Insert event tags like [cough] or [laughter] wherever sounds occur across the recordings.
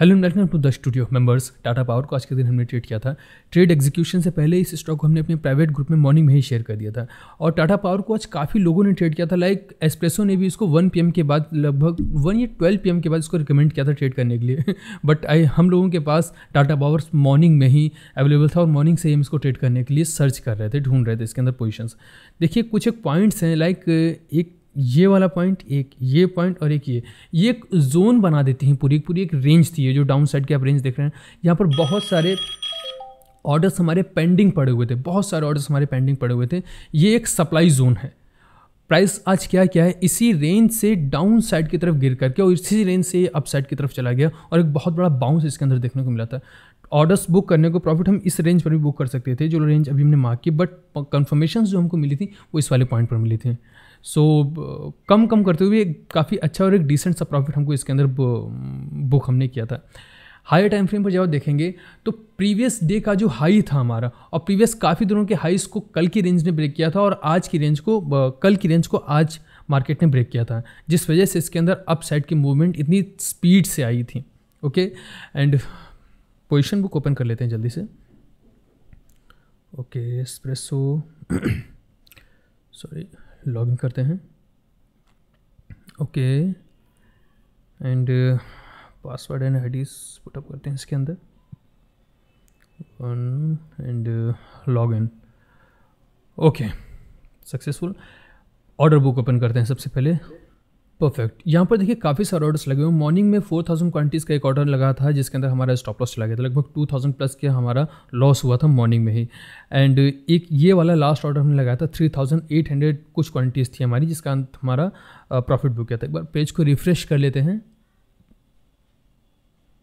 Hello and welcome to the studio members Tata power को आज के दिन हमने ट्रेड किया था ट्रेड एग्जीक्यूशन से पहले इस स्टॉक को हमने अपने प्राइवेट ग्रुप में मॉर्निंग में ही शेयर कर दिया था और टाटा पावर को आज काफ़ी लोगों ने ट्रेड किया था लाइक एस्प्रेसो ने भी इसको 1 पीएम के बाद लगभग वन या ट्वेल्व पी के बाद इसको रिकमेंड किया था ट्रेड करने के लिए बट [laughs] आई हम लोगों के पास टाटा पावर मॉर्निंग में ही अवेलेबल था और मॉर्निंग से ही हम इसको ट्रेड करने के लिए सर्च कर रहे थे ढूंढ रहे थे इसके अंदर पोजिशन देखिए कुछ एक पॉइंट्स हैं लाइक एक ये वाला पॉइंट एक ये पॉइंट और एक ये ये एक जोन बना देती हैं पूरी पूरी एक रेंज थी जो डाउन साइड की आप रेंज देख रहे हैं यहाँ पर बहुत सारे ऑर्डर्स हमारे पेंडिंग पड़े हुए थे बहुत सारे ऑर्डर्स हमारे पेंडिंग पड़े हुए थे ये एक सप्लाई जोन है प्राइस आज क्या क्या है इसी रेंज से डाउन साइड की तरफ गिर करके और इसी रेंज से अप साइड की तरफ चला गया और एक बहुत बड़ा बाउंस इसके अंदर देखने को मिला था ऑर्डर्स बुक करने को प्रॉफिट हम इस रेंज पर भी बुक कर सकते थे जो रेंज अभी हमने मार्क की बट कन्फर्मेशन जो हमको मिली थी वो इस वाले पॉइंट पर मिली थी सो so, कम कम करते हुए काफ़ी अच्छा और एक डिसेंट सा प्रॉफिट हमको इसके अंदर बुक हमने किया था हाई टाइम फ्रेम पर जब देखेंगे तो प्रीवियस डे का जो हाई था हमारा और प्रीवियस काफ़ी दिनों के हाईस को कल की रेंज ने ब्रेक किया था और आज की रेंज को कल की रेंज को आज मार्केट ने ब्रेक किया था जिस वजह से इसके अंदर अप साइड की मूवमेंट इतनी स्पीड से आई थी okay and position book open कर लेते हैं जल्दी से ओके एक्सप्रेसो सॉरी लॉगिन करते हैं okay and password and I D put up करते हैं इसके अंदर one and log in okay successful order book open करते हैं सबसे पहले परफेक्ट यहाँ पर देखिए काफ़ी सारे ऑर्डर्स लगे हुए मॉर्निंग में 4000 क्वांटिटीज़ का एक ऑर्डर लगा था जिसके अंदर हमारा स्टॉप लॉस चला गया था लगभग 2000 प्लस के हमारा लॉस हुआ था मॉर्निंग में ही एंड एक ये वाला लास्ट ऑर्डर हमने लगाया था 3800 कुछ क्वांटिटीज़ थी हमारी जिसका अंत हमारा प्रॉफिट बुक किया था एक बार पेज को रिफ्रेश कर लेते हैं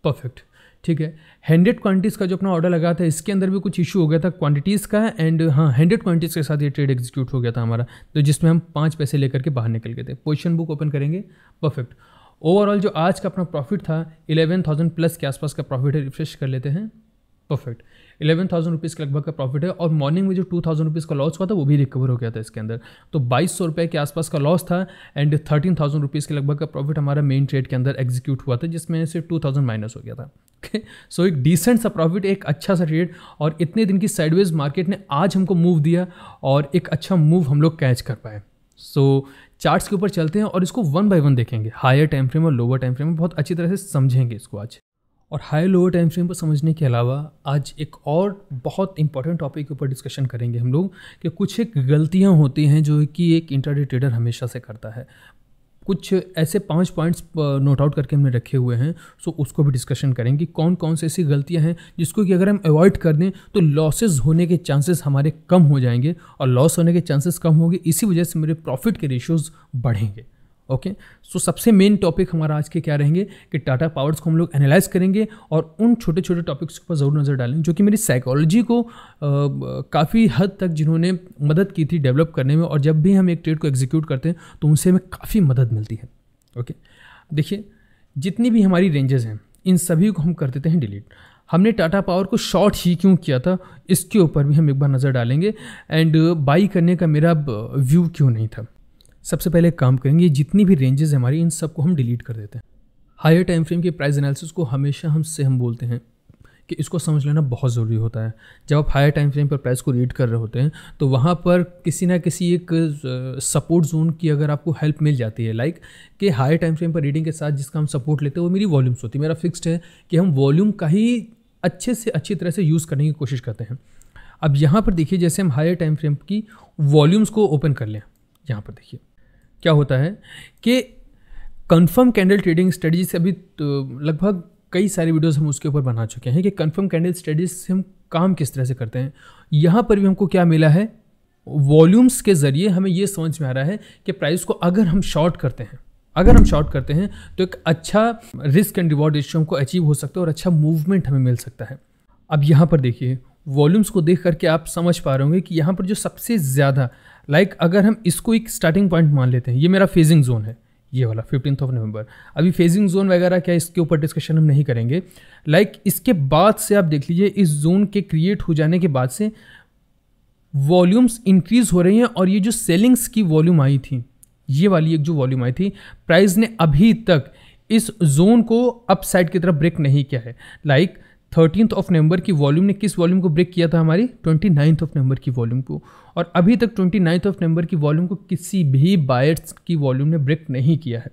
परफेक्ट ठीक है हंड्रेड क्वांटिटीज़ का जो अपना ऑर्डर लगा था इसके अंदर भी कुछ इशू हो गया था क्वांटिटीज़ का एंड हाँ हंड्रेड क्वांटिटीज़ के साथ ये ट्रेड एग्जीक्यूट हो गया था हमारा तो जिसमें हम पाँच पैसे लेकर के बाहर निकल गए थे पोजिशन बुक ओपन करेंगे परफेक्ट ओवरऑल जो आज का अपना प्रॉफिट था इलेवन थाउजेंड प्लस के आसपास का प्रॉफिट है रिफ्रेश कर लेते हैं परफेक्ट इलेवन थाउजेंड रुपीज़ के लगभग का प्रॉफिट है और मॉर्निंग में जो टू थाउजेंड रुपीज़ का लॉस हुआ था वो भी रिकवर हो गया था इसके अंदर तो बाईस सौ रुपये के आसपास का लॉस था एंड थर्टीन थाउजेंड रुपीज़ के लगभग का प्रॉफिट हमारा मेन ट्रेड के अंदर एग्जीक्यूट हुआ था जिसमें से टू थाउजेंड माइनस हो गया था ओके सो एक डिसेंट सा प्रॉफिट एक अच्छा सा ट्रेड और इतने दिन की साइडवेज मार्केट ने आज हमको मूव दिया और एक अच्छा मूव हम लोग कैच कर पाए सो so, चार्ट्स के ऊपर चलते हैं और इसको वन बाय वन देखेंगे हायर टाइम फ्रेम और लोअर टाइम फ्रेम में बहुत अच्छी तरह से समझेंगे इसको आज और हाई लोअर टाइम फ्रेम को समझने के अलावा आज एक और बहुत इंपॉर्टेंट टॉपिक के ऊपर डिस्कशन करेंगे हम लोग कि कुछ एक गलतियाँ होती हैं जो कि एक इंटरडे ट्रेडर हमेशा से करता है कुछ ऐसे पांच पॉइंट्स नोट आउट करके हमने रखे हुए हैं सो उसको भी डिस्कशन करेंगे कौन कौन से ऐसी गलतियां हैं जिसको कि अगर हम अवॉइड कर दें तो लॉसेस होने के चांसेस हमारे कम हो जाएंगे और लॉस होने के चांसेस कम होंगे इसी वजह से मेरे प्रॉफिट के रेशियोज़ बढ़ेंगे ओके okay? सो so, सबसे मेन टॉपिक हमारा आज के क्या रहेंगे कि टाटा पावर्स को हम लोग एनालाइज करेंगे और उन छोटे छोटे टॉपिक्स के ऊपर ज़रूर नज़र डालेंगे जो कि मेरी साइकोलॉजी को काफ़ी हद तक जिन्होंने मदद की थी डेवलप करने में और जब भी हम एक ट्रेड को एग्जीक्यूट करते हैं तो उनसे हमें काफ़ी मदद मिलती है ओके okay? देखिए जितनी भी हमारी रेंजेज़ हैं इन सभी को हम कर देते हैं डिलीट हमने टाटा पावर को शॉर्ट ही क्यों किया था इसके ऊपर भी हम एक बार नज़र डालेंगे एंड बाई करने का मेरा व्यू क्यों नहीं था सबसे पहले काम करेंगे जितनी भी रेंजेस हमारी इन सबको हम डिलीट कर देते हैं हायर टाइम फ्रेम के प्राइस एनालिसिस को हमेशा हमसे हम बोलते हैं कि इसको समझ लेना बहुत ज़रूरी होता है जब आप हायर टाइम फ्रेम पर प्राइस को रीड कर रहे होते हैं तो वहाँ पर किसी ना किसी एक सपोर्ट जोन की अगर आपको हेल्प मिल जाती है लाइक कि हायर टाइम फ्रेम पर रीडिंग के साथ जिसका हम सपोर्ट लेते हैं वो मेरी वॉल्यूम्स होती है मेरा फिक्स्ड है कि हम वॉल्यूम का ही अच्छे से अच्छी तरह से यूज़ करने की कोशिश करते हैं अब यहाँ पर देखिए जैसे हम हायर टाइम फ्रेम की वॉल्यूम्स को ओपन कर लें यहाँ पर देखिए क्या होता है कि कन्फर्म कैंडल ट्रेडिंग स्टडीज से अभी तो लगभग कई सारे वीडियोस हम उसके ऊपर बना चुके हैं कि कन्फर्म कैंडल स्टडीज से हम काम किस तरह से करते हैं यहाँ पर भी हमको क्या मिला है वॉल्यूम्स के ज़रिए हमें ये समझ में आ रहा है कि प्राइस को अगर हम शॉर्ट करते हैं अगर हम शॉर्ट करते हैं तो एक अच्छा रिस्क एंड रिवॉर्ड रेशियो हमको अचीव हो सकता है और अच्छा मूवमेंट हमें मिल सकता है अब यहाँ पर देखिए वॉल्यूम्स को देख करके आप समझ पा रहे होंगे कि यहाँ पर जो सबसे ज़्यादा लाइक like, अगर हम इसको एक स्टार्टिंग पॉइंट मान लेते हैं ये मेरा फेजिंग जोन है ये वाला फिफ्टीन ऑफ नवंबर अभी फेजिंग जोन वगैरह क्या इसके ऊपर डिस्कशन हम नहीं करेंगे लाइक like, इसके बाद से आप देख लीजिए इस जोन के क्रिएट हो जाने के बाद से वॉल्यूम्स इंक्रीज हो रही हैं और ये जो सेलिंग्स की वॉल्यूम आई थी ये वाली एक जो वॉल्यूम आई थी प्राइस ने अभी तक इस जोन को अप साइड की तरफ ब्रेक नहीं किया है like like, thirteen of November की वॉल्यूम ने किस वॉल्यूम को ब्रेक किया था हमारी ट्वेंटी नाइन्थ ऑफ नवंबर की वॉल्यूम को और अभी तक ट्वेंटी नाइन्थ ऑफ नवंबर की वॉल्यूम को किसी भी बायर्स की वॉल्यूम ने ब्रेक नहीं किया है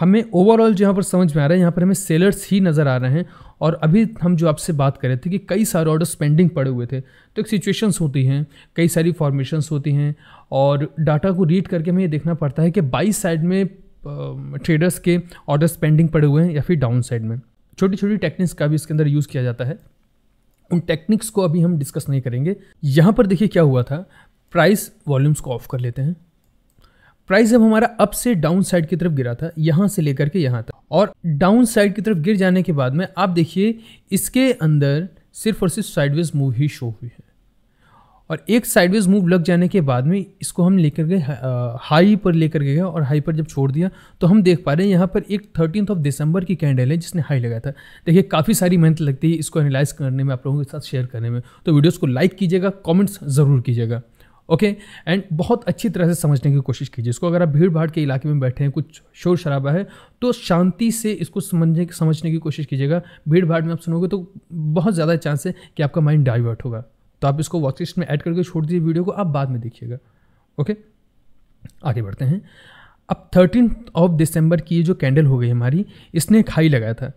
हमें ओवरऑल जहाँ पर समझ में आ रहा है यहाँ पर हमें सेलर्स ही नज़र आ रहे हैं और अभी हम जो आपसे बात कर रहे थे कि कई सारे ऑर्डर्स पेंडिंग पड़े हुए थे तो एक सिचुएशंस होती हैं कई सारी फॉर्मेशंस होती हैं और डाटा को रीड करके हमें ये देखना पड़ता है कि बाई साइड में ट्रेडर्स के ऑर्डर्स पेंडिंग पड़े हुए हैं या फिर डाउन साइड में छोटी छोटी टेक्निक्स का भी इसके अंदर यूज़ किया जाता है उन टेक्निक्स को अभी हम डिस्कस नहीं करेंगे यहाँ पर देखिए क्या हुआ था प्राइस वॉल्यूम्स को ऑफ कर लेते हैं प्राइस जब हमारा अप से डाउन साइड की तरफ गिरा था यहाँ से लेकर के यहाँ तक और डाउन साइड की तरफ गिर जाने के बाद में आप देखिए इसके अंदर सिर्फ और सिर्फ साइडवेज मूव ही शो हुई है और एक साइडवेज मूव लग जाने के बाद में इसको हम लेकर गए हाई पर लेकर गए और हाई पर जब छोड़ दिया तो हम देख पा रहे हैं यहाँ पर एक थर्टीन ऑफ दिसंबर की कैंडल है जिसने हाई लगाया था देखिए काफ़ी सारी मेहनत लगती है इसको एनालाइज करने में आप लोगों के साथ शेयर करने में तो वीडियोज़ को लाइक कीजिएगा कॉमेंट्स ज़रूर कीजिएगा ओके एंड बहुत अच्छी तरह से समझने की कोशिश कीजिए इसको अगर आप भीड़ भाड़ के इलाके में बैठे हैं कुछ शोर शराबा है तो शांति से इसको समझने समझने की कोशिश कीजिएगा भीड़ भाड़ में आप सुनोगे तो बहुत ज़्यादा चांस है कि आपका माइंड डाइवर्ट होगा तो आप इसको वॉच लिस्ट में ऐड करके छोड़ दीजिए वीडियो को आप बाद में देखिएगा ओके आगे बढ़ते हैं अब थर्टीन ऑफ दिसंबर की जो कैंडल हो गई हमारी इसने खाई लगाया था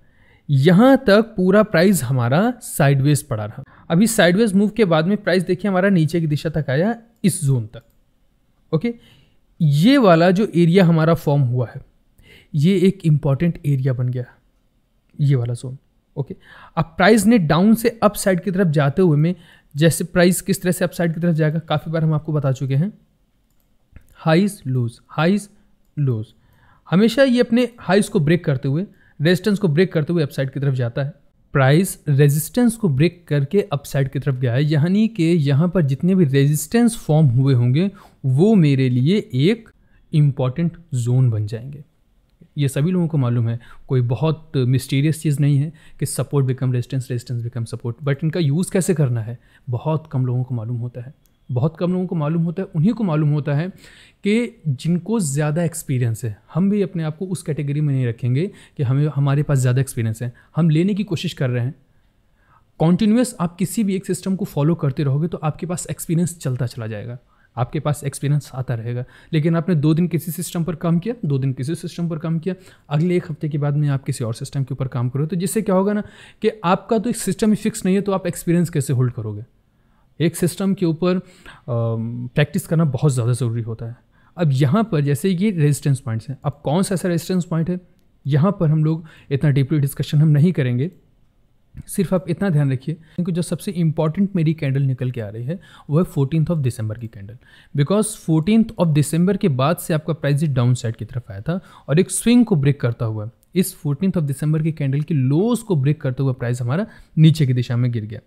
यहाँ तक पूरा प्राइस हमारा साइडवेज पड़ा रहा अभी साइडवेज मूव के बाद में प्राइस देखिए हमारा नीचे की दिशा तक आया इस जोन तक ओके ये वाला जो एरिया हमारा फॉर्म हुआ है ये एक इम्पॉर्टेंट एरिया बन गया ये वाला जोन ओके अब प्राइस ने डाउन से अप साइड की तरफ जाते हुए में जैसे प्राइस किस तरह से अपसाइड की तरफ जाएगा काफ़ी बार हम आपको बता चुके हैं हाइज लूज हाइज लूज हमेशा ये अपने हाइज को ब्रेक करते हुए रेजिस्टेंस को ब्रेक करते हुए अपसाइड की तरफ जाता है प्राइस रेजिस्टेंस को ब्रेक करके अपसाइड की तरफ गया है यानी कि यहाँ पर जितने भी रेजिस्टेंस फॉर्म हुए होंगे वो मेरे लिए एक इम्पॉर्टेंट जोन बन जाएंगे ये सभी लोगों को मालूम है कोई बहुत मिस्टीरियस चीज़ नहीं है कि support become resistance resistance become support but इनका यूज़ कैसे करना है बहुत कम लोगों को मालूम होता है बहुत कम लोगों को मालूम होता है उन्हीं को मालूम होता है कि जिनको ज़्यादा एक्सपीरियंस है हम भी अपने आप को उस कैटेगरी में नहीं रखेंगे कि हमें हमारे पास ज़्यादा एक्सपीरियंस है हम लेने की कोशिश कर रहे हैं कॉन्टीन्यूस आप किसी भी एक सिस्टम को फॉलो करते रहोगे तो आपके पास एक्सपीरियंस चलता चला जाएगा आपके पास एक्सपीरियंस आता रहेगा लेकिन आपने दो दिन किसी सिस्टम पर काम किया दो दिन किसी सिस्टम पर काम किया अगले एक हफ्ते के बाद में आप किसी और सिस्टम के ऊपर काम करो तो जिससे क्या होगा ना कि आपका तो एक सिस्टम ही फिक्स नहीं है तो आप एक्सपीरियंस कैसे होल्ड करोगे एक सिस्टम के ऊपर प्रैक्टिस करना बहुत ज़्यादा ज़रूरी होता है अब यहाँ पर जैसे ये रेजिस्टेंस पॉइंट्स हैं अब कौन सा ऐसा रेजिस्टेंस पॉइंट है यहाँ पर हम लोग इतना डीपली डिस्कशन हम नहीं करेंगे सिर्फ आप इतना ध्यान रखिए क्योंकि जो सबसे इंपॉर्टेंट मेरी कैंडल निकल के आ रही है वो है फोर्टीन ऑफ दिसंबर की candle because fourteen of December के बाद से आपका प्राइस डाउन साइड की तरफ आया था और एक स्विंग को ब्रेक करता हुआ इस फोर्टीन ऑफ दिसंबर की कैंडल की लोस को ब्रेक करते हुए प्राइस हमारा नीचे की दिशा में गिर गया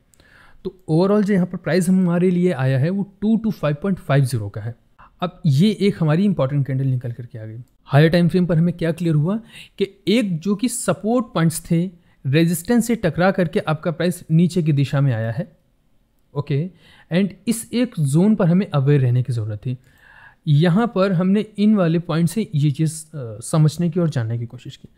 तो ओवरऑल जो यहाँ पर प्राइस हमारे लिए आया है वो two two five point five zero का है अब ये एक हमारी इंपॉर्टेंट कैंडल निकल करके आ गई हायर टाइम फ्रेम पर हमें क्या क्लियर हुआ कि एक जो कि सपोर्ट पॉइंट्स थे रेजिस्टेंस से टकरा करके आपका प्राइस नीचे की दिशा में आया है ओके एंड इस एक जोन पर हमें अवेयर रहने की ज़रूरत थी यहाँ पर हमने इन वाले पॉइंट से ये चीज़ समझने की और जानने की कोशिश की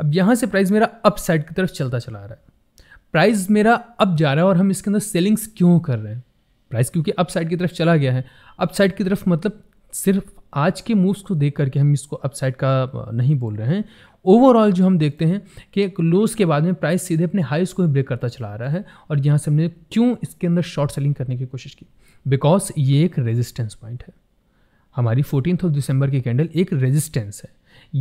अब यहाँ से प्राइस मेरा अप साइड की तरफ चलता चला आ रहा है प्राइस मेरा अप जा रहा है और हम इसके अंदर सेलिंग्स क्यों कर रहे हैं प्राइस क्योंकि अप साइड की तरफ चला गया है अप साइड की तरफ मतलब सिर्फ आज के मूव्स को देख करके हम इसको अप साइड का नहीं बोल रहे हैं ओवरऑल जो हम देखते हैं कि लोस के बाद में प्राइस सीधे अपने हाईस को ही ब्रेक करता चला रहा है और यहाँ से हमने क्यों इसके अंदर शॉर्ट सेलिंग करने की कोशिश की बिकॉज ये एक रेजिस्टेंस पॉइंट है हमारी फोर्टीन ऑफ दिसंबर की कैंडल एक रेजिस्टेंस है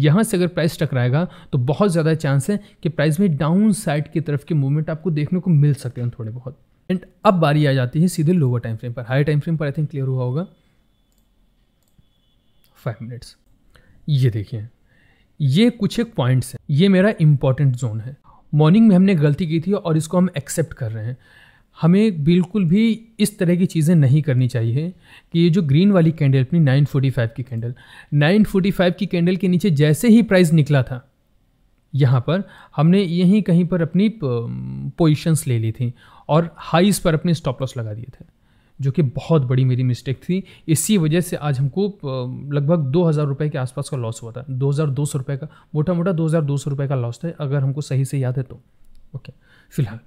यहाँ से अगर प्राइस टकराएगा तो बहुत ज़्यादा चांस है कि प्राइस में डाउन साइड की तरफ के मूवमेंट आपको देखने को मिल सकते हैं थोड़े बहुत एंड अब बारी आ जाती है सीधे लोअर टाइम फ्रेम पर हाई टाइम फ्रेम पर आई थिंक क्लियर हुआ होगा फाइव मिनट्स ये देखिए ये कुछ एक पॉइंट्स हैं ये मेरा इंपॉर्टेंट जोन है मॉर्निंग में हमने गलती की थी और इसको हम एक्सेप्ट कर रहे हैं हमें बिल्कुल भी इस तरह की चीज़ें नहीं करनी चाहिए कि ये जो ग्रीन वाली कैंडल अपनी 945 की कैंडल 945 की कैंडल के नीचे जैसे ही प्राइस निकला था यहाँ पर हमने यहीं कहीं पर अपनी पोजिशंस ले ली थी और हाईस पर अपने स्टॉप लॉस लगा दिए थे जो कि बहुत बड़ी मेरी मिस्टेक थी इसी वजह से आज हमको लगभग दो हज़ार रुपये के आसपास का लॉस हुआ था दो हज़ार दो सौ रुपये का मोटा मोटा दो हज़ार दो सौ रुपये का लॉस था अगर हमको सही से याद है तो ओके फिलहाल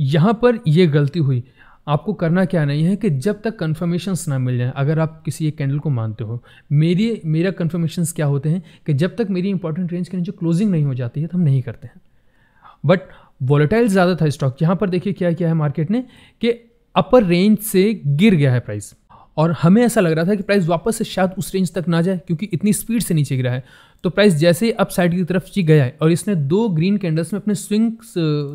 यहाँ पर ये गलती हुई आपको करना क्या नहीं है कि जब तक कन्फर्मेशंस ना मिल जाए अगर आप किसी एक कैंडल को मानते हो मेरी मेरा कन्फर्मेशंस क्या होते हैं कि जब तक मेरी इंपॉर्टेंट रेंज के नीचे क्लोजिंग नहीं हो जाती है तो हम नहीं करते हैं बट वॉलेटाइल ज़्यादा था स्टॉक यहाँ पर देखिए क्या किया है मार्केट ने कि अपर रेंज से गिर गया है प्राइस और हमें ऐसा लग रहा था कि प्राइस वापस से शायद उस रेंज तक ना जाए क्योंकि इतनी स्पीड से नीचे गिरा है तो प्राइस जैसे ही अप साइड की तरफ ची गया है और इसने दो ग्रीन कैंडल्स में अपने स्विंग्स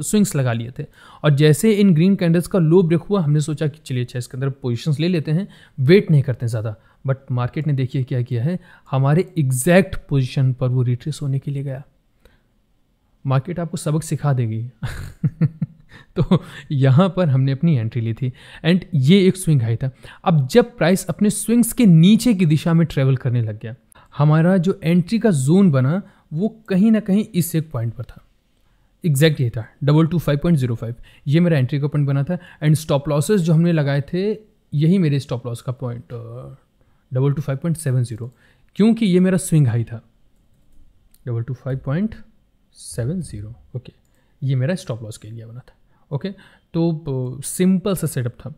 स्विंग्स लगा लिए थे और जैसे इन ग्रीन कैंडल्स का लो ब्रेक हुआ हमने सोचा कि चलिए अच्छा इसके अंदर पोजिशंस ले लेते हैं वेट नहीं करते ज़्यादा बट मार्केट ने देखिए क्या किया है हमारे एग्जैक्ट पोजिशन पर वो रिट्रेस होने के लिए गया मार्केट आपको सबक सिखा देगी [laughs] [laughs] तो यहाँ पर हमने अपनी एंट्री ली थी एंड ये एक स्विंग हाई था अब जब प्राइस अपने स्विंग्स के नीचे की दिशा में ट्रेवल करने लग गया हमारा जो एंट्री का जोन बना वो कहीं ना कहीं इस एक पॉइंट पर था एग्जैक्ट ये था double two five point zero five ये मेरा एंट्री का पॉइंट बना था एंड स्टॉप लॉसेज जो हमने लगाए थे यही मेरे स्टॉप लॉस का point double two five point seven zero क्योंकि ये मेरा स्विंग हाई था double two five point seven zero okay ये मेरा स्टॉप लॉस के लिए बना था ओके तो सिंपल सा सेटअप था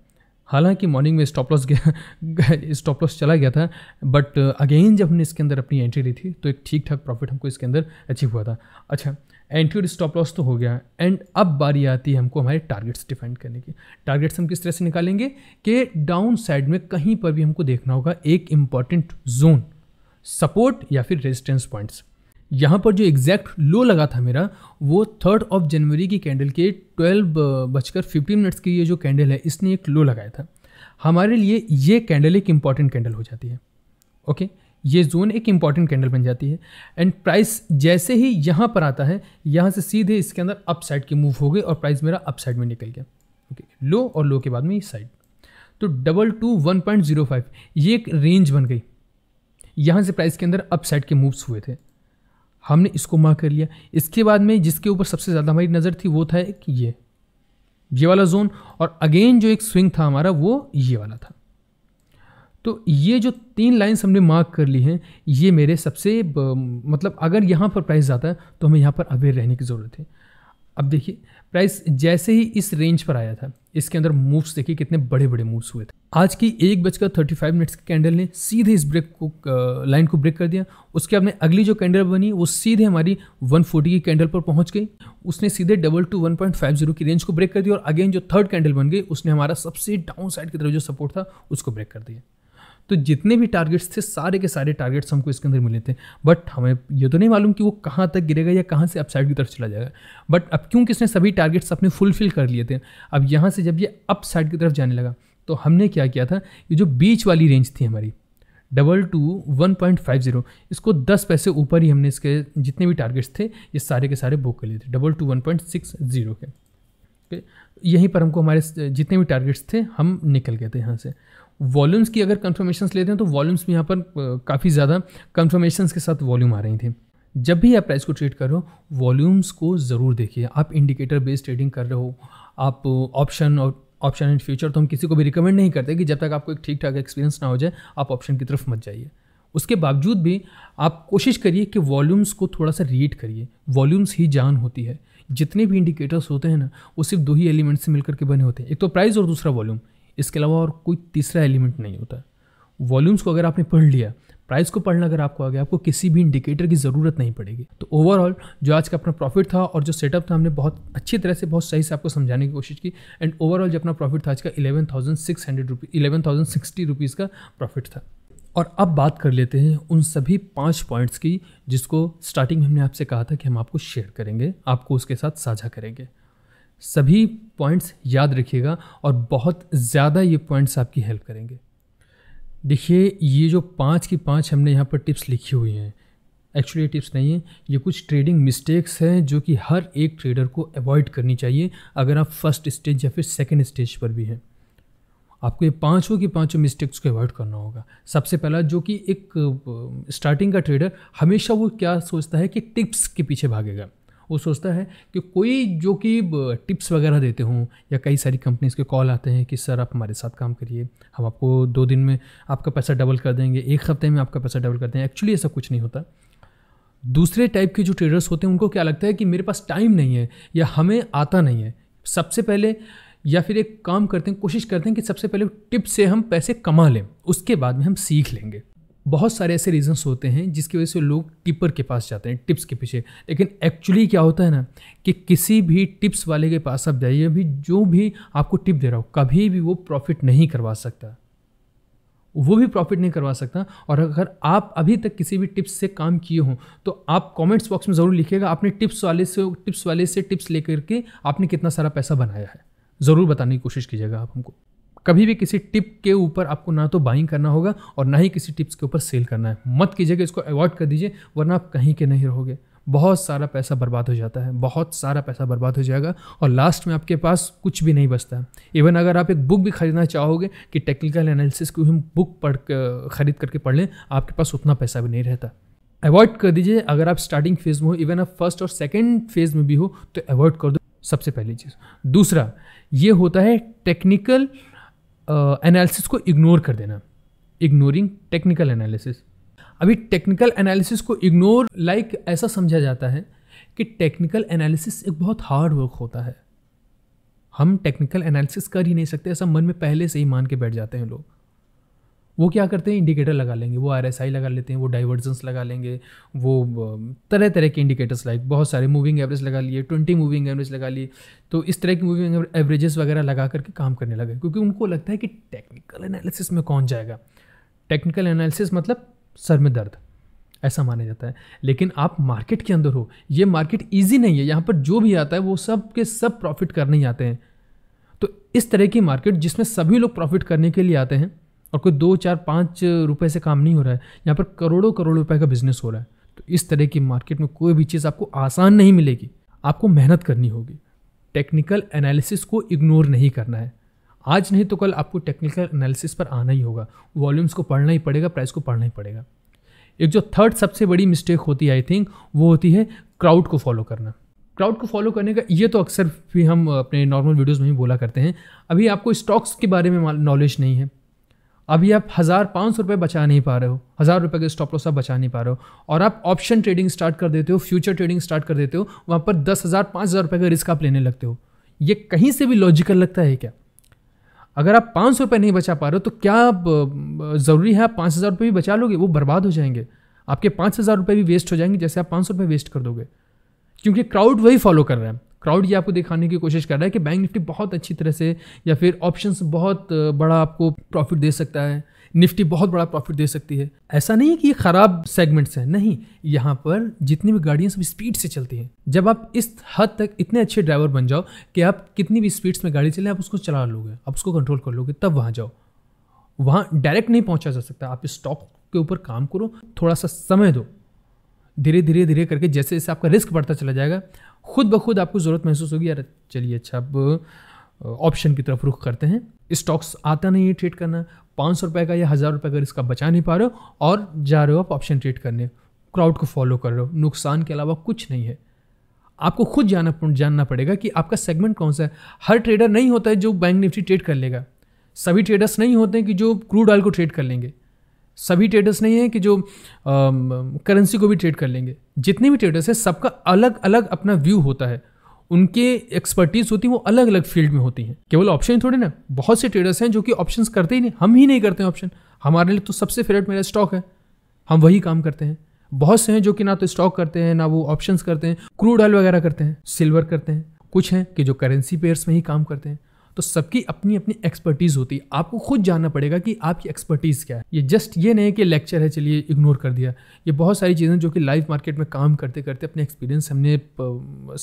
हालांकि मॉर्निंग में स्टॉप लॉस गया स्टॉप [laughs] लॉस चला गया था बट अगेन जब हमने इसके अंदर अपनी एंट्री ली थी तो एक ठीक ठाक प्रॉफिट हमको इसके अंदर अचीव हुआ था अच्छा एंट्री और स्टॉप लॉस तो हो गया एंड अब बारी आती है हमको हमारे टारगेट्स डिफाइंड करने की टारगेट्स हम किस तरह से निकालेंगे कि डाउन साइड में कहीं पर भी हमको देखना होगा एक इम्पॉर्टेंट जोन सपोर्ट या फिर रेजिस्टेंस पॉइंट्स यहाँ पर जो एग्जैक्ट लो लगा था मेरा वो थर्ड ऑफ जनवरी की कैंडल के ट्वेल्व बजकर फिफ्टीन मिनट्स की ये जो कैंडल है इसने एक लो लगाया था हमारे लिए ये कैंडल एक इम्पॉर्टेंट कैंडल हो जाती है ओके ये जोन एक इम्पॉर्टेंट कैंडल बन जाती है एंड प्राइस जैसे ही यहाँ पर आता है यहाँ से सीधे इसके अंदर अप साइड की मूव हो गई और प्राइस मेरा अप साइड में निकल गया ओके लो और लो के बाद में ये साइड तो double two one point zero five ये एक रेंज बन गई यहाँ से प्राइस के अंदर अप साइड के मूव्स हुए थे हमने इसको मार्क कर लिया इसके बाद में जिसके ऊपर सबसे ज़्यादा हमारी नज़र थी वो था एक ये ये वाला जोन और अगेन जो एक स्विंग था हमारा वो ये वाला था तो ये जो तीन लाइन्स हमने मार्क कर ली हैं ये मेरे सबसे मतलब अगर यहाँ पर प्राइस जाता है तो हमें यहाँ पर अवेयर रहने की ज़रूरत है अब देखिए प्राइस जैसे ही इस रेंज पर आया था इसके अंदर मूव्स देखिए कितने बड़े बड़े मूव्स हुए थे आज की एक बजकर थर्टी फाइव मिनट्स की कैंडल ने सीधे इस ब्रेक को लाइन को ब्रेक कर दिया उसके बाद में अगली जो कैंडल बनी वो सीधे हमारी वन फोर्टी की कैंडल पर पहुंच गई उसने सीधे double two one point five zero की रेंज को ब्रेक कर दिया और अगेन जो थर्ड कैंडल बन गई उसने हमारा सबसे डाउन साइड की तरफ जो सपोर्ट था उसको ब्रेक कर दिया तो जितने भी टारगेट्स थे सारे के सारे टारगेट्स हमको इसके अंदर मिले थे बट हमें ये तो नहीं मालूम कि वो कहाँ तक गिरेगा या कहाँ से अपसाइड की तरफ चला जाएगा बट अब क्योंकि इसने सभी टारगेट्स अपने फुलफिल कर लिए थे अब यहाँ से जब ये अपसाइड की तरफ जाने लगा तो हमने क्या किया था ये जो बीच वाली रेंज थी हमारी double two one point five zero इसको दस पैसे ऊपर ही हमने इसके जितने भी टारगेट्स थे ये सारे के सारे बुक कर लिए थे double two one point six zero के यहीं पर हमको हमारे जितने भी टारगेट्स थे हम निकल गए थे यहाँ से वॉल्यूम्स की अगर कन्फर्मेशन लेते हैं तो वॉल्यूम्स में यहाँ पर काफ़ी ज़्यादा कन्फर्मेशन के साथ वॉल्यूम आ रही थी जब भी आप प्राइस को ट्रेड कर रहे हो वॉल्यूम्स को ज़रूर देखिए आप इंडिकेटर बेस्ड ट्रेडिंग कर रहे हो आप ऑप्शन और ऑप्शन इन फ्यूचर तो हम किसी को भी रिकमेंड नहीं करते कि जब तक आपको एक ठीक ठाक एक्सपीरियंस ना हो जाए आप ऑप्शन की तरफ मत जाइए उसके बावजूद भी आप कोशिश करिए कि वॉल्यूम्स को थोड़ा सा रीड करिए वॉल्यूम्स ही जान होती है जितने भी इंडिकेटर्स होते हैं ना वो सिर्फ दो ही एलिमेंट्स से मिलकर के बने होते हैं एक तो प्राइस और दूसरा वॉल्यूम इसके अलावा और कोई तीसरा एलिमेंट नहीं होता है वॉल्यूम्स को अगर आपने पढ़ लिया प्राइस को पढ़ना अगर आपको आ गया आपको किसी भी इंडिकेटर की ज़रूरत नहीं पड़ेगी तो ओवरऑल जो आज का अपना प्रॉफिट था और जो सेटअप था हमने बहुत अच्छी तरह से बहुत सही से आपको समझाने की कोशिश की एंड ओवरऑल जो अपना प्रॉफिट था आज का eleven thousand six hundred rupees eleven thousand sixty rupees का प्रॉफिट था और अब बात कर लेते हैं उन सभी पाँच पॉइंट्स की जिसको स्टार्टिंग में हमने आपसे कहा था कि हम आपको शेयर करेंगे आपको उसके साथ साझा करेंगे सभी पॉइंट्स याद रखिएगा और बहुत ज़्यादा ये पॉइंट्स आपकी हेल्प करेंगे देखिए ये जो पाँच की पाँच हमने यहाँ पर टिप्स लिखी हुई हैं एक्चुअली टिप्स नहीं है ये कुछ ट्रेडिंग मिस्टेक्स हैं जो कि हर एक ट्रेडर को अवॉइड करनी चाहिए अगर आप फर्स्ट स्टेज या फिर सेकेंड स्टेज पर भी हैं आपको ये पाँचों की पाँचों मिस्टेक्स को अवॉइड करना होगा सबसे पहला जो कि एक स्टार्टिंग का ट्रेडर हमेशा वो क्या सोचता है कि टिप्स के पीछे भागेगा वो सोचता है कि कोई जो कि टिप्स वगैरह देते हों या कई सारी कंपनीज़ के कॉल आते हैं कि सर आप हमारे साथ काम करिए हम आपको दो दिन में आपका पैसा डबल कर देंगे एक हफ्ते में आपका पैसा डबल कर देंगे एक्चुअली ऐसा कुछ नहीं होता दूसरे टाइप के जो ट्रेडर्स होते हैं उनको क्या लगता है कि मेरे पास टाइम नहीं है या हमें आता नहीं है सबसे पहले या फिर एक काम करते हैं कोशिश करते हैं कि सबसे पहले टिप से हम पैसे कमा लें उसके बाद में हम सीख लेंगे बहुत सारे ऐसे रीजंस होते हैं जिसकी वजह से लोग टिपर के पास जाते हैं टिप्स के पीछे लेकिन एक्चुअली क्या होता है ना कि किसी भी टिप्स वाले के पास आप जाइए भी जो भी आपको टिप दे रहा हो कभी भी वो प्रॉफिट नहीं करवा सकता वो भी प्रॉफिट नहीं करवा सकता और अगर आप अभी तक किसी भी टिप्स से काम किए हों तो आप कमेंट्स बॉक्स में ज़रूर लिखिएगा आपने टिप्स वाले से टिप्स वाले से टिप्स लेकर के आपने कितना सारा पैसा बनाया है ज़रूर बताने की कोशिश कीजिएगा आप हमको कभी भी किसी टिप के ऊपर आपको ना तो बाइंग करना होगा और ना ही किसी टिप्स के ऊपर सेल करना है मत कीजिएगा इसको अवॉइड कर दीजिए वरना आप कहीं के नहीं रहोगे बहुत सारा पैसा बर्बाद हो जाता है बहुत सारा पैसा बर्बाद हो जाएगा और लास्ट में आपके पास कुछ भी नहीं बचता है इवन अगर आप एक बुक भी खरीदना चाहोगे कि टेक्निकल एनालिसिस की हम बुक पढ़ खरीद करके पढ़ लें आपके पास उतना पैसा भी नहीं रहता अवॉइड कर दीजिए अगर आप स्टार्टिंग फेज़ में हो इवन आप फर्स्ट और सेकेंड फेज़ में भी हो तो अवॉइड कर दो सबसे पहली चीज़ दूसरा ये होता है टेक्निकल एनालिसिस को इग्नोर कर देना इग्नोरिंग टेक्निकल एनालिसिस अभी टेक्निकल एनालिसिस को इग्नोर लाइक like ऐसा समझा जाता है कि टेक्निकल एनालिसिस एक बहुत हार्ड वर्क होता है हम टेक्निकल एनालिसिस कर ही नहीं सकते ऐसा मन में पहले से ही मान के बैठ जाते हैं लोग वो क्या करते हैं इंडिकेटर लगा लेंगे वो आर लगा लेते हैं वो डाइवर्जेंस लगा लेंगे वो तरह तरह के इंडिकेटर्स लाइक बहुत सारे मूविंग एवरेज लगा लिए ट्वेंटी मूविंग एवरेज लगा लिए तो इस तरह की मूविंग एवरेजेस वगैरह लगा करके काम करने लगे क्योंकि उनको लगता है कि टेक्निकल एनालिसिस में कौन जाएगा टेक्निकल एनालिसिस मतलब सर में दर्द ऐसा माना जाता है लेकिन आप मार्केट के अंदर हो ये मार्केट ईजी नहीं है यहाँ पर जो भी आता है वो सब के सब प्रॉफिट करने ही आते हैं तो इस तरह की मार्केट जिसमें सभी लोग प्रॉफिट करने के लिए आते हैं और कोई दो चार पाँच रुपए से काम नहीं हो रहा है यहाँ पर करोड़ों करोड़ों रुपए का बिजनेस हो रहा है तो इस तरह की मार्केट में कोई भी चीज़ आपको आसान नहीं मिलेगी आपको मेहनत करनी होगी टेक्निकल एनालिसिस को इग्नोर नहीं करना है आज नहीं तो कल आपको टेक्निकल एनालिसिस पर आना ही होगा वॉल्यूम्स को पढ़ना ही पड़ेगा प्राइस को पढ़ना ही पड़ेगा एक जो थर्ड सबसे बड़ी मिस्टेक होती है आई थिंक वो होती है क्राउड को फॉलो करना क्राउड को फॉलो करने का ये तो अक्सर भी हम अपने नॉर्मल वीडियोस में ही बोला करते हैं अभी आपको स्टॉक्स के बारे में नॉलेज नहीं है अभी आप हज़ार पाँच सौ रुपये बचा नहीं पा रहे हो हज़ार रुपये के स्टॉप लॉस आप बचा नहीं पा रहे हो और आप ऑप्शन ट्रेडिंग स्टार्ट कर देते हो फ्यूचर ट्रेडिंग स्टार्ट कर देते हो वहाँ पर दस हज़ार पाँच हज़ार रुपये का रिस्क आप लेने लगते हो ये कहीं से भी लॉजिकल लगता है क्या अगर आप पाँच सौ रुपये नहीं बचा पा रहे हो तो क्या ज़रूरी है आप पाँच हज़ार रुपये भी बचा लोगे वो बर्बाद हो जाएंगे आपके पाँच हज़ार रुपये भी वेस्ट हो जाएंगे जैसे आप पाँच सौ रुपये वेस्ट कर दोगे क्योंकि क्राउड वही फॉलो कर रहे हैं क्राउड ये आपको दिखाने की कोशिश कर रहा है कि बैंक निफ्टी बहुत अच्छी तरह से या फिर ऑप्शंस बहुत बड़ा आपको प्रॉफिट दे सकता है निफ्टी बहुत बड़ा प्रॉफिट दे सकती है ऐसा नहीं है कि ये खराब सेगमेंट्स हैं नहीं यहाँ पर जितनी भी गाड़ियाँ सब स्पीड से चलती हैं जब आप इस हद तक इतने अच्छे ड्राइवर बन जाओ कि आप कितनी भी स्पीड्स में गाड़ी चले आप उसको चला लोगे आप उसको कंट्रोल कर लोगे तब वहाँ जाओ वहाँ डायरेक्ट नहीं पहुँचा जा सकता आप स्टॉक के ऊपर काम करो थोड़ा सा समय दो धीरे धीरे धीरे करके जैसे जैसे आपका रिस्क बढ़ता चला जाएगा खुद ब खुद आपको ज़रूरत महसूस होगी यार चलिए अच्छा अब ऑप्शन की तरफ रुख करते हैं स्टॉक्स आता नहीं है ट्रेड करना पाँच सौ रुपये का या हज़ार रुपये का रिस्क आप बचा नहीं पा रहे हो और जा रहे हो आप ऑप्शन ट्रेड करने क्राउड को फॉलो कर रहे हो नुकसान के अलावा कुछ नहीं है आपको खुद जाना जानना पड़ेगा कि आपका सेगमेंट कौन सा है हर ट्रेडर नहीं होता है जो बैंक निफ्टी ट्रेड कर लेगा सभी ट्रेडर्स नहीं होते हैं कि जो क्रूड ऑयल को ट्रेड कर लेंगे सभी ट्रेडर्स नहीं हैं कि जो करेंसी को भी ट्रेड कर लेंगे जितने भी ट्रेडर्स हैं सबका अलग अलग अपना व्यू होता है उनके एक्सपर्टीज होती है वो अलग अलग फील्ड में होती हैं केवल ऑप्शन थोड़े ना बहुत से ट्रेडर्स हैं जो कि ऑप्शंस करते ही नहीं हम ही नहीं करते ऑप्शन हमारे लिए तो सबसे फेवरेट मेरा स्टॉक है हम वही काम करते हैं बहुत से हैं जो कि ना तो स्टॉक करते हैं ना वो ऑप्शंस करते हैं क्रूड ऑयल वगैरह करते हैं सिल्वर करते हैं कुछ हैं कि जो करेंसी पेयर्स में ही काम करते हैं तो सबकी अपनी अपनी एक्सपर्टीज़ होती है आपको खुद जानना पड़ेगा कि आपकी एक्सपर्टीज़ क्या है ये जस्ट ये नहीं कि लेक्चर है चलिए इग्नोर कर दिया ये बहुत सारी चीज़ें जो कि लाइव मार्केट में काम करते करते अपने एक्सपीरियंस हमने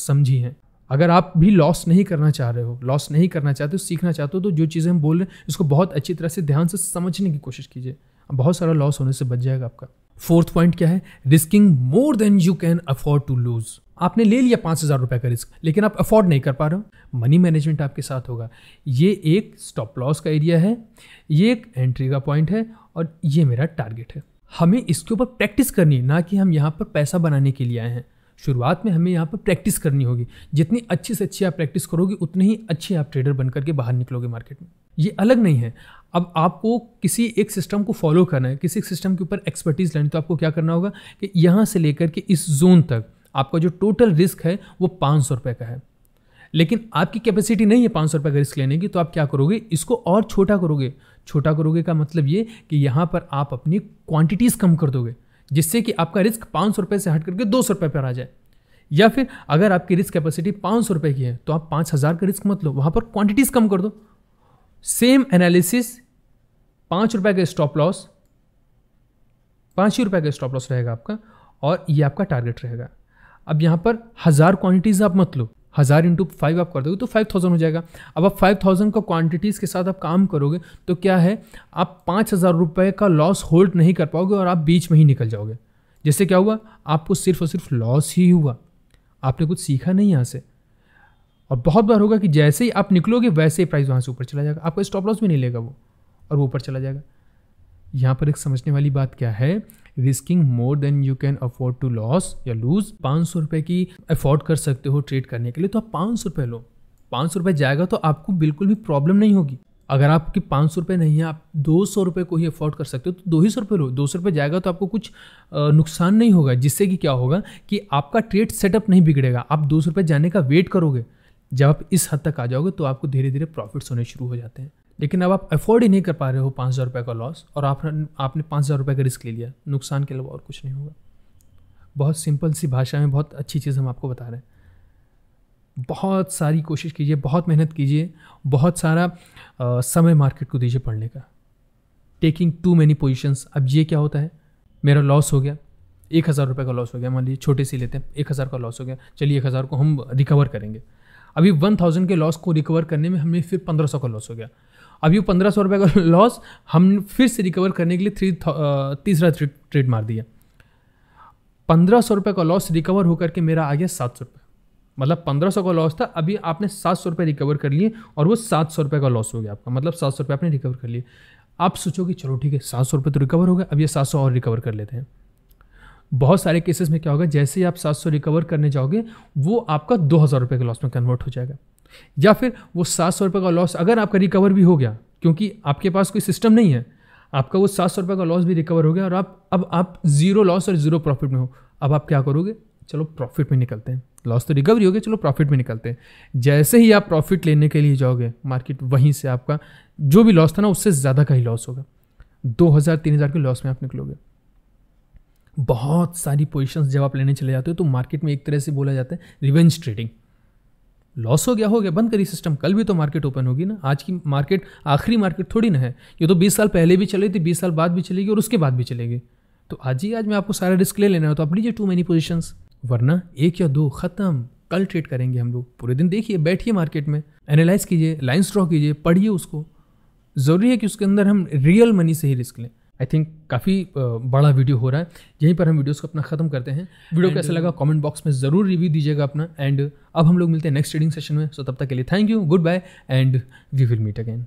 समझी हैं अगर आप भी लॉस नहीं करना चाह रहे हो लॉस नहीं करना चाहते हो सीखना चाहते हो तो जो चीज़ें हम बोल रहे हैं इसको बहुत अच्छी तरह से ध्यान से समझने की कोशिश कीजिए बहुत सारा लॉस होने से बच जाएगा आपका फोर्थ पॉइंट क्या है risking more than you can afford to lose आपने ले लिया पाँच हज़ार रुपये का रिस्क लेकिन आप अफोर्ड नहीं कर पा रहे हो मनी मैनेजमेंट आपके साथ होगा ये एक स्टॉप लॉस का एरिया है ये एक एंट्री का पॉइंट है और ये मेरा टारगेट है हमें इसके ऊपर प्रैक्टिस करनी है ना कि हम यहाँ पर पैसा बनाने के लिए आए हैं शुरुआत में हमें यहाँ पर प्रैक्टिस करनी होगी जितनी अच्छी से अच्छी आप प्रैक्टिस करोगे उतने ही अच्छे आप ट्रेडर बन करके बाहर निकलोगे मार्केट में ये अलग नहीं है अब आपको किसी एक सिस्टम को फॉलो करना है किसी एक सिस्टम के ऊपर एक्सपर्टीज़ लेनी तो आपको क्या करना होगा कि यहाँ से लेकर के इस जोन तक आपका जो टोटल रिस्क है वो पाँच सौ रुपये का है लेकिन आपकी कैपेसिटी नहीं है पाँच सौ रुपये का रिस्क लेने की तो आप क्या करोगे इसको और छोटा करोगे छोटा करोगे का मतलब ये कि यहाँ पर आप अपनी क्वांटिटीज़ कम कर दोगे जिससे कि आपका रिस्क पाँच सौ रुपये से हट करके दो सौ रुपये पर आ जाए या फिर अगर आपकी रिस्क कैपेसिटी पाँच सौ रुपये की है तो आप पाँच हज़ार का रिस्क मत लो वहाँ पर क्वांटिटीज़ कम कर दो सेम एनालिसिस पाँच रुपये का स्टॉप लॉस पाँच ही रुपये का स्टॉप लॉस रहेगा आपका और ये आपका टारगेट रहेगा अब यहाँ पर हज़ार क्वांटिटीज़ आप मत लो हज़ार इंटू फाइव आप कर दोगे तो फाइव थाउजेंड हो जाएगा अब आप फाइव थाउजेंड का क्वांटिटीज़ के साथ आप काम करोगे तो क्या है आप पाँच हज़ार रुपये का लॉस होल्ड नहीं कर पाओगे और आप बीच में ही निकल जाओगे जैसे क्या हुआ आपको सिर्फ और सिर्फ लॉस ही हुआ आपने कुछ सीखा नहीं यहाँ से और बहुत बार होगा कि जैसे ही आप निकलोगे वैसे ही प्राइस वहाँ से ऊपर चला जाएगा आपका स्टॉप लॉस भी नहीं लेगा वो और वो ऊपर चला जाएगा यहाँ पर एक समझने वाली बात क्या है risking more than you can afford to loss या लूज पाँच सौ रुपये की अफोर्ड कर सकते हो ट्रेड करने के लिए तो आप पाँच सौ रुपये लो पाँच सौ रुपये जाएगा तो आपको बिल्कुल भी प्रॉब्लम नहीं होगी अगर आपकी पाँच सौ रुपये नहीं है आप दो सौ रुपये को ही अफोर्ड कर सकते हो तो दो ही सौ रुपये लो दो सौ रुपये जाएगा तो आपको कुछ नुकसान नहीं होगा जिससे कि क्या होगा कि आपका ट्रेड सेटअप नहीं बिगड़ेगा आप दो सौ रुपये जाने का वेट करोगे जब आप इस हद तक आ जाओगे तो आपको धीरे धीरे प्रॉफिट्स होने शुरू हो जाते हैं लेकिन अब आप अफोर्ड ही नहीं कर पा रहे हो पाँच हज़ार रुपये का लॉस और आप, आपने पाँच हज़ार रुपये का रिस्क ले लिया नुकसान के अलावा और कुछ नहीं होगा बहुत सिंपल सी भाषा में बहुत अच्छी चीज़ हम आपको बता रहे हैं बहुत सारी कोशिश कीजिए बहुत मेहनत कीजिए बहुत सारा आ, समय मार्केट को दीजिए पढ़ने का टेकिंग टू मैनी पोजिशंस अब ये क्या होता है मेरा लॉस हो गया एक हज़ार रुपये का लॉस हो गया मान लीजिए छोटे से लेते हैं एक हज़ार का लॉस हो गया चलिए एक हज़ार को हम रिकवर करेंगे अभी वन थाउजेंड के लॉस को रिकवर करने में हमें फिर पंद्रह सौ का लॉस हो गया अभी वो पंद्रह सौ रुपये का लॉस [laughs] हम फिर से रिकवर करने के लिए थ्री तीसरा ट्रेड मार दिया पंद्रह सौ रुपये का लॉस रिकवर होकर के मेरा आ गया सात सौ रुपये मतलब पंद्रह सौ का लॉस था अभी आपने सात सौ रुपये रिकवर कर लिए और वो सात सौ रुपये का लॉस हो गया आपका मतलब सात सौ रुपये आपने रिकवर कर लिए आप सोचोगे चलो ठीक है सात सौ रुपये तो रिकवर हो गया अब ये सात सौ और रिकवर कर लेते हैं बहुत सारे केसेस में क्या होगा जैसे ही आप सात सौ रिकवर करने जाओगे वो आपका दो हज़ार रुपये के लॉस में कन्वर्ट हो जाएगा या फिर वो सात सौ रुपये का लॉस अगर आपका रिकवर भी हो गया क्योंकि आपके पास कोई सिस्टम नहीं है आपका वो सात सौ रुपये का लॉस भी रिकवर हो गया और आप अब आप जीरो लॉस और जीरो प्रॉफिट में हो अब आप क्या करोगे चलो प्रॉफिट में निकलते हैं लॉस तो रिकवरी हो गया चलो प्रॉफिट में निकलते हैं जैसे ही आप प्रॉफिट लेने के लिए जाओगे मार्केट वहीं से आपका जो भी लॉस था ना उससे ज़्यादा का ही लॉस होगा दो हज़ार तीन हज़ार के लॉस में आप निकलोगे बहुत सारी पोजिशन जब आप लेने चले जाते हो तो मार्केट में एक तरह से बोला जाता है रिवेंज ट्रेडिंग लॉस हो गया हो गया बंद करी सिस्टम कल भी तो मार्केट ओपन होगी ना आज की मार्केट आखिरी मार्केट थोड़ी ना है ये तो 20 साल पहले भी चली थी 20 साल बाद भी चलेगी और उसके बाद भी चलेगी तो आज ही आज मैं आपको सारा रिस्क ले लेना है तो आप लीजिए टू मेनी पोजिशंस वरना एक या दो खत्म कल ट्रेड करेंगे हम लोग पूरे दिन देखिए बैठिए मार्केट में एनालाइज कीजिए लाइन्स ड्रॉ कीजिए पढ़िए उसको ज़रूरी है कि उसके अंदर हम रियल मनी से ही रिस्क लें आई थिंक काफ़ी बड़ा वीडियो हो रहा है यहीं पर हम वीडियोस को अपना ख़त्म करते हैं वीडियो कैसा लगा कमेंट बॉक्स में ज़रूर रिव्यू दीजिएगा अपना एंड अब हम लोग मिलते हैं नेक्स्ट ट्रेडिंग सेशन में सो तब तक के लिए thank you goodbye and we will meet again